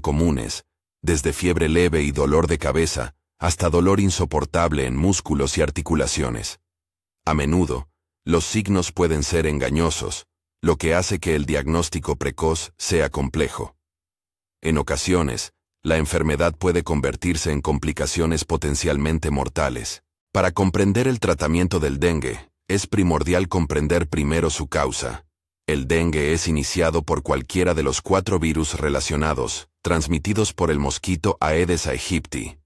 comunes, desde fiebre leve y dolor de cabeza hasta dolor insoportable en músculos y articulaciones. A menudo, los signos pueden ser engañosos, lo que hace que el diagnóstico precoz sea complejo. En ocasiones, la enfermedad puede convertirse en complicaciones potencialmente mortales. Para comprender el tratamiento del dengue, es primordial comprender primero su causa, el dengue es iniciado por cualquiera de los cuatro virus relacionados, transmitidos por el mosquito Aedes aegypti.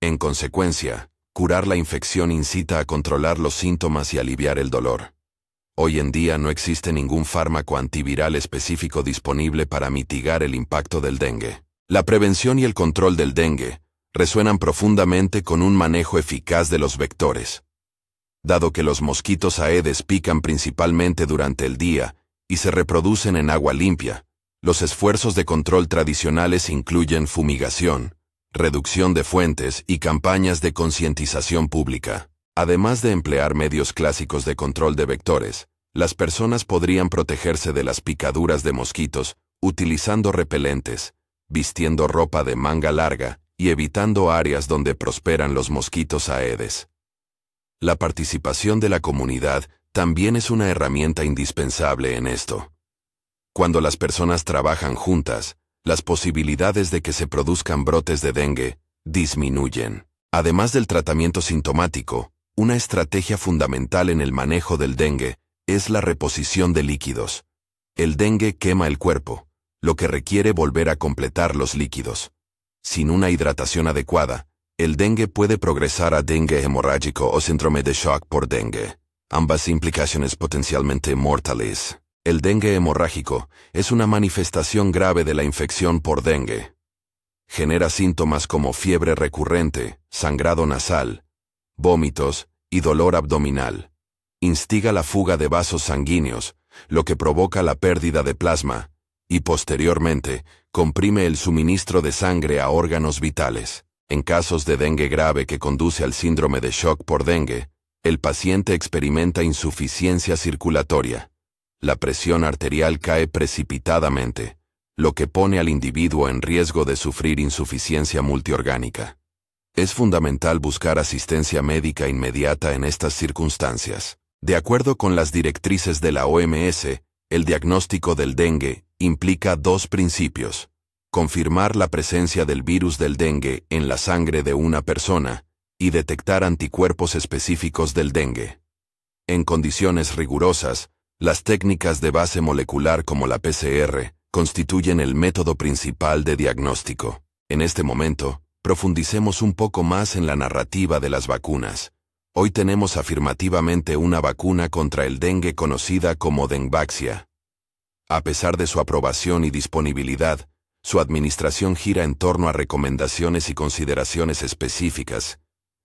En consecuencia, curar la infección incita a controlar los síntomas y aliviar el dolor. Hoy en día no existe ningún fármaco antiviral específico disponible para mitigar el impacto del dengue. La prevención y el control del dengue resuenan profundamente con un manejo eficaz de los vectores. Dado que los mosquitos Aedes pican principalmente durante el día y se reproducen en agua limpia. Los esfuerzos de control tradicionales incluyen fumigación, reducción de fuentes y campañas de concientización pública. Además de emplear medios clásicos de control de vectores, las personas podrían protegerse de las picaduras de mosquitos utilizando repelentes, vistiendo ropa de manga larga y evitando áreas donde prosperan los mosquitos aedes. La participación de la comunidad también es una herramienta indispensable en esto. Cuando las personas trabajan juntas, las posibilidades de que se produzcan brotes de dengue disminuyen. Además del tratamiento sintomático, una estrategia fundamental en el manejo del dengue es la reposición de líquidos. El dengue quema el cuerpo, lo que requiere volver a completar los líquidos. Sin una hidratación adecuada, el dengue puede progresar a dengue hemorrágico o síndrome de shock por dengue ambas implicaciones potencialmente mortales. El dengue hemorrágico es una manifestación grave de la infección por dengue. Genera síntomas como fiebre recurrente, sangrado nasal, vómitos y dolor abdominal. Instiga la fuga de vasos sanguíneos, lo que provoca la pérdida de plasma, y posteriormente comprime el suministro de sangre a órganos vitales. En casos de dengue grave que conduce al síndrome de shock por dengue, el paciente experimenta insuficiencia circulatoria. La presión arterial cae precipitadamente, lo que pone al individuo en riesgo de sufrir insuficiencia multiorgánica. Es fundamental buscar asistencia médica inmediata en estas circunstancias. De acuerdo con las directrices de la OMS, el diagnóstico del dengue implica dos principios. Confirmar la presencia del virus del dengue en la sangre de una persona y detectar anticuerpos específicos del dengue. En condiciones rigurosas, las técnicas de base molecular como la PCR constituyen el método principal de diagnóstico. En este momento, profundicemos un poco más en la narrativa de las vacunas. Hoy tenemos afirmativamente una vacuna contra el dengue conocida como Dengvaxia. A pesar de su aprobación y disponibilidad, su administración gira en torno a recomendaciones y consideraciones específicas,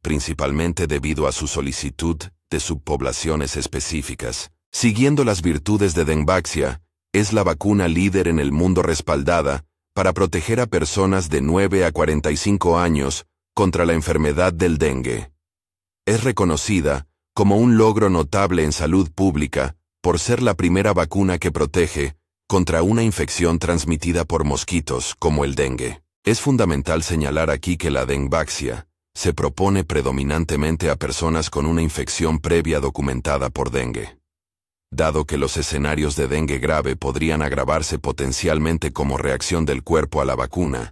principalmente debido a su solicitud de subpoblaciones específicas. Siguiendo las virtudes de Denbaxia, es la vacuna líder en el mundo respaldada para proteger a personas de 9 a 45 años contra la enfermedad del dengue. Es reconocida como un logro notable en salud pública por ser la primera vacuna que protege contra una infección transmitida por mosquitos como el dengue. Es fundamental señalar aquí que la denbaxia se propone predominantemente a personas con una infección previa documentada por dengue. Dado que los escenarios de dengue grave podrían agravarse potencialmente como reacción del cuerpo a la vacuna,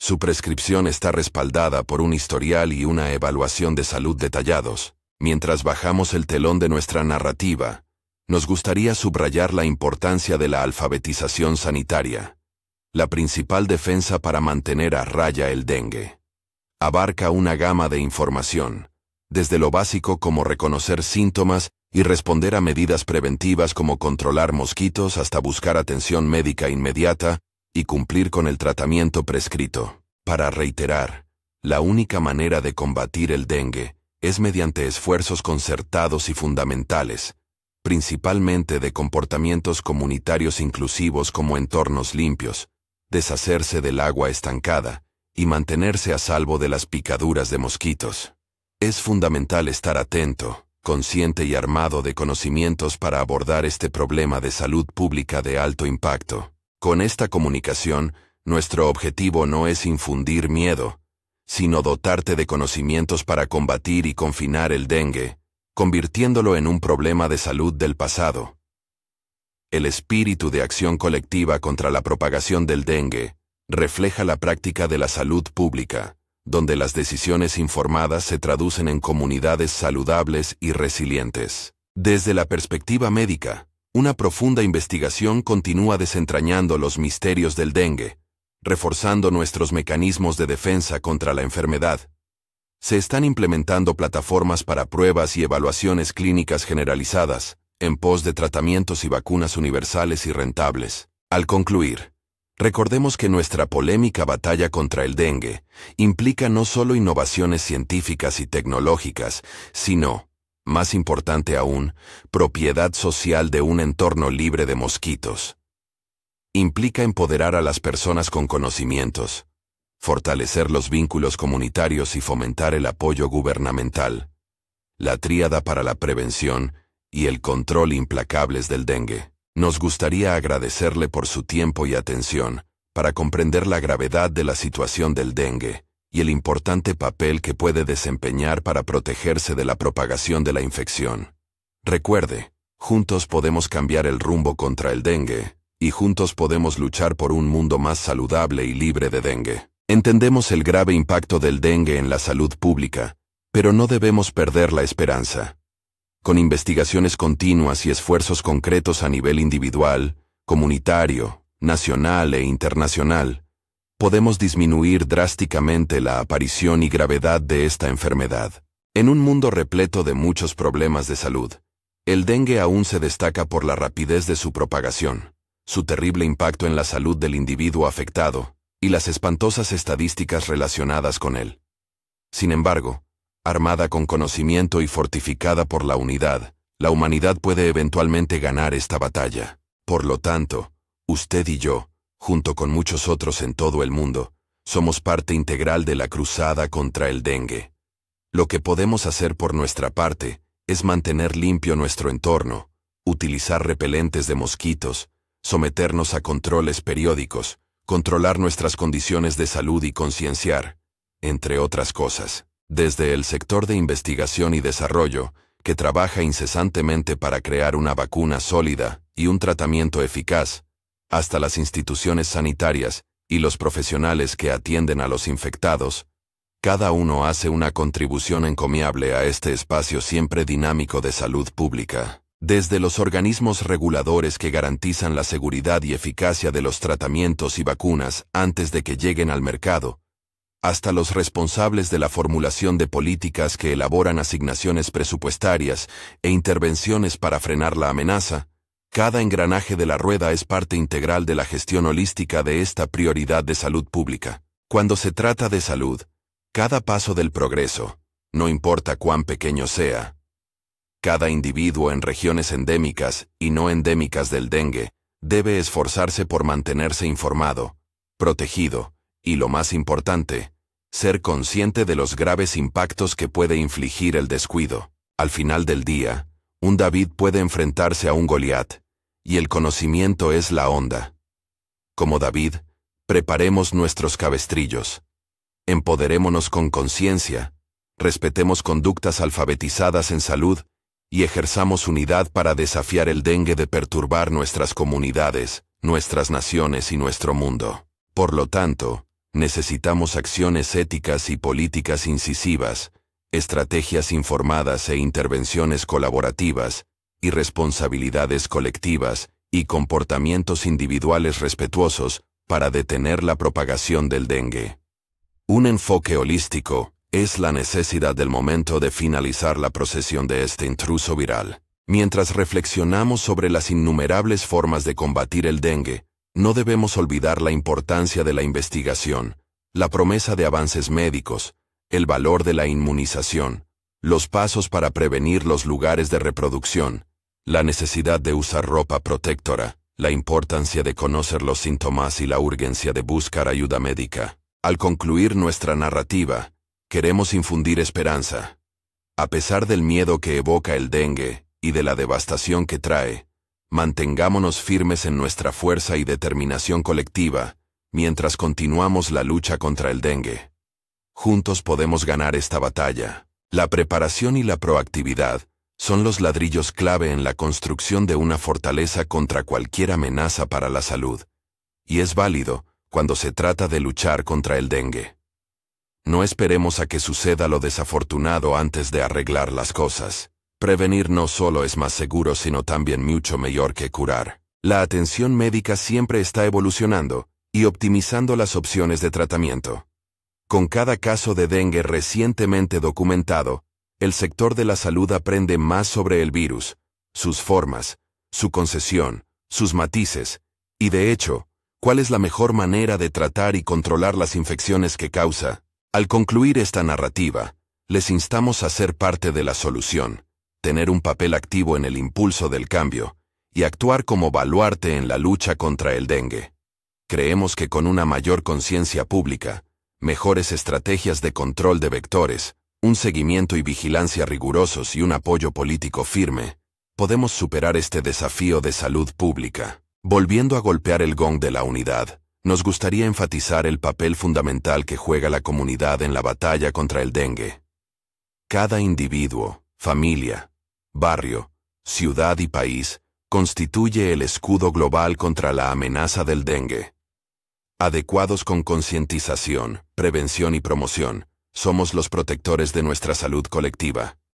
su prescripción está respaldada por un historial y una evaluación de salud detallados. Mientras bajamos el telón de nuestra narrativa, nos gustaría subrayar la importancia de la alfabetización sanitaria, la principal defensa para mantener a raya el dengue abarca una gama de información, desde lo básico como reconocer síntomas y responder a medidas preventivas como controlar mosquitos hasta buscar atención médica inmediata y cumplir con el tratamiento prescrito. Para reiterar, la única manera de combatir el dengue es mediante esfuerzos concertados y fundamentales, principalmente de comportamientos comunitarios inclusivos como entornos limpios, deshacerse del agua estancada, y mantenerse a salvo de las picaduras de mosquitos. Es fundamental estar atento, consciente y armado de conocimientos para abordar este problema de salud pública de alto impacto. Con esta comunicación, nuestro objetivo no es infundir miedo, sino dotarte de conocimientos para combatir y confinar el dengue, convirtiéndolo en un problema de salud del pasado. El espíritu de acción colectiva contra la propagación del dengue refleja la práctica de la salud pública, donde las decisiones informadas se traducen en comunidades saludables y resilientes. Desde la perspectiva médica, una profunda investigación continúa desentrañando los misterios del dengue, reforzando nuestros mecanismos de defensa contra la enfermedad. Se están implementando plataformas para pruebas y evaluaciones clínicas generalizadas, en pos de tratamientos y vacunas universales y rentables. Al concluir, Recordemos que nuestra polémica batalla contra el dengue implica no solo innovaciones científicas y tecnológicas, sino, más importante aún, propiedad social de un entorno libre de mosquitos. Implica empoderar a las personas con conocimientos, fortalecer los vínculos comunitarios y fomentar el apoyo gubernamental, la tríada para la prevención y el control implacables del dengue. Nos gustaría agradecerle por su tiempo y atención para comprender la gravedad de la situación del dengue y el importante papel que puede desempeñar para protegerse de la propagación de la infección. Recuerde, juntos podemos cambiar el rumbo contra el dengue, y juntos podemos luchar por un mundo más saludable y libre de dengue. Entendemos el grave impacto del dengue en la salud pública, pero no debemos perder la esperanza con investigaciones continuas y esfuerzos concretos a nivel individual, comunitario, nacional e internacional, podemos disminuir drásticamente la aparición y gravedad de esta enfermedad. En un mundo repleto de muchos problemas de salud, el dengue aún se destaca por la rapidez de su propagación, su terrible impacto en la salud del individuo afectado y las espantosas estadísticas relacionadas con él. Sin embargo, armada con conocimiento y fortificada por la unidad, la humanidad puede eventualmente ganar esta batalla. Por lo tanto, usted y yo, junto con muchos otros en todo el mundo, somos parte integral de la cruzada contra el dengue. Lo que podemos hacer por nuestra parte es mantener limpio nuestro entorno, utilizar repelentes de mosquitos, someternos a controles periódicos, controlar nuestras condiciones de salud y concienciar, entre otras cosas. Desde el sector de investigación y desarrollo, que trabaja incesantemente para crear una vacuna sólida y un tratamiento eficaz, hasta las instituciones sanitarias y los profesionales que atienden a los infectados, cada uno hace una contribución encomiable a este espacio siempre dinámico de salud pública. Desde los organismos reguladores que garantizan la seguridad y eficacia de los tratamientos y vacunas antes de que lleguen al mercado, hasta los responsables de la formulación de políticas que elaboran asignaciones presupuestarias e intervenciones para frenar la amenaza, cada engranaje de la rueda es parte integral de la gestión holística de esta prioridad de salud pública. Cuando se trata de salud, cada paso del progreso, no importa cuán pequeño sea, cada individuo en regiones endémicas y no endémicas del dengue debe esforzarse por mantenerse informado, protegido, y lo más importante, ser consciente de los graves impactos que puede infligir el descuido. Al final del día, un David puede enfrentarse a un Goliat, y el conocimiento es la onda. Como David, preparemos nuestros cabestrillos. Empoderémonos con conciencia, respetemos conductas alfabetizadas en salud y ejerzamos unidad para desafiar el dengue de perturbar nuestras comunidades, nuestras naciones y nuestro mundo. Por lo tanto, Necesitamos acciones éticas y políticas incisivas, estrategias informadas e intervenciones colaborativas, y responsabilidades colectivas y comportamientos individuales respetuosos para detener la propagación del dengue. Un enfoque holístico es la necesidad del momento de finalizar la procesión de este intruso viral. Mientras reflexionamos sobre las innumerables formas de combatir el dengue, no debemos olvidar la importancia de la investigación, la promesa de avances médicos, el valor de la inmunización, los pasos para prevenir los lugares de reproducción, la necesidad de usar ropa protectora, la importancia de conocer los síntomas y la urgencia de buscar ayuda médica. Al concluir nuestra narrativa, queremos infundir esperanza. A pesar del miedo que evoca el dengue y de la devastación que trae, Mantengámonos firmes en nuestra fuerza y determinación colectiva, mientras continuamos la lucha contra el dengue. Juntos podemos ganar esta batalla. La preparación y la proactividad son los ladrillos clave en la construcción de una fortaleza contra cualquier amenaza para la salud, y es válido cuando se trata de luchar contra el dengue. No esperemos a que suceda lo desafortunado antes de arreglar las cosas. Prevenir no solo es más seguro, sino también mucho mejor que curar. La atención médica siempre está evolucionando y optimizando las opciones de tratamiento. Con cada caso de dengue recientemente documentado, el sector de la salud aprende más sobre el virus, sus formas, su concesión, sus matices, y de hecho, cuál es la mejor manera de tratar y controlar las infecciones que causa. Al concluir esta narrativa, les instamos a ser parte de la solución tener un papel activo en el impulso del cambio y actuar como baluarte en la lucha contra el dengue. Creemos que con una mayor conciencia pública, mejores estrategias de control de vectores, un seguimiento y vigilancia rigurosos y un apoyo político firme, podemos superar este desafío de salud pública. Volviendo a golpear el gong de la unidad, nos gustaría enfatizar el papel fundamental que juega la comunidad en la batalla contra el dengue. Cada individuo, familia, barrio, ciudad y país constituye el escudo global contra la amenaza del dengue. Adecuados con concientización, prevención y promoción, somos los protectores de nuestra salud colectiva.